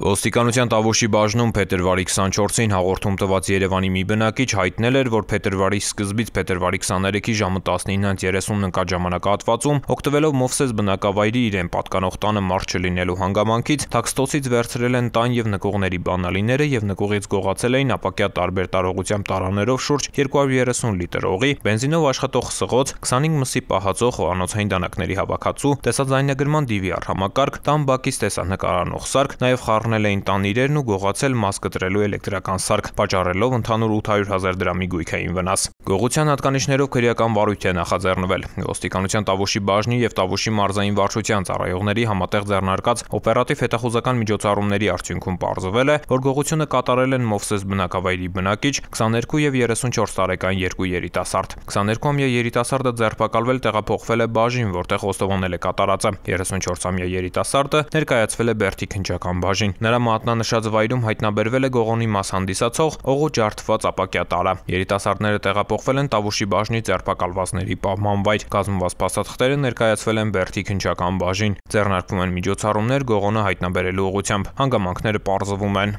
Ոստիկանության Տավուշի բաժնում փետրվարի 24-ին հաղորդում տված Երևանի մի բնակիչ հայտնել էր, որ փետրվարի սկզբից փետրվարի 23-ի ժամը 19:30 ընկած ժամանակահատվածում, օգտվելով Մովսես բնակավայրի իրեն պատկանող տանը մարդ չլինելու հանգամանքից, թաքստոցից վերցրել են տան եւ նկողների բանալիները եւ նկողից գողացել էին ապակյա տարբեր տարողությամբ տարաներով շուրջ 230 լիտր օղի, բենզինով աշխատող սղոց, 25 մսի պահածող խորանոցային դանակների հավաքածու, տեսաձայնագրման DVR համակարգ, տան բակից տեսանկար անող սարք, նաեւ խառ խառնել էին տանիրերն ու գողացել մաս կտրելու էլեկտրական սարք, պատճառելով ընդհանուր 800.000 դրամի գույքային վնաս։ Գողության հատկանիշներով քրեական վարույթ է նախաձեռնվել։ Ոստիկանության Տավուշի բաժնի եւ Տավուշի մարզային վարչության ծառայողների համատեղ ձեռնարկած օպերատիվ հետախուզական միջոցառումների արդյունքում պարզվել է, որ գողությունը կատարել են Մովսես բնակավայրի բնակիչ 22 եւ 34 տարեկան երկու երիտասարդ։ 22-ամյա երիտասարդը ձերբակալվել տեղափոխվել է բաժին, որտեղ ոստովանել է կատարածը։ 34-ամյա երիտասարդը ներկայացվել է Բերթի քնչական բաժին կառուցվեցին։ Նրա մատնանշած վայրում հայտնաբերվել է Գողոնի մաս հանդիսացող օղոճ արտված ապակյատարը։ Երիտասարդները տեղափոխվել են Տավուշի բաժնի ձերբակալվածների պահման վայր։ Կազմված փաստաթղթերը ներկայացվել են Բերթի քնչական բաժին։ Ձեռնարկվում են միջոցառումներ Գողոնը հայտնաբերելու ուղղությամբ։ Հանգամանքները պարզվում են։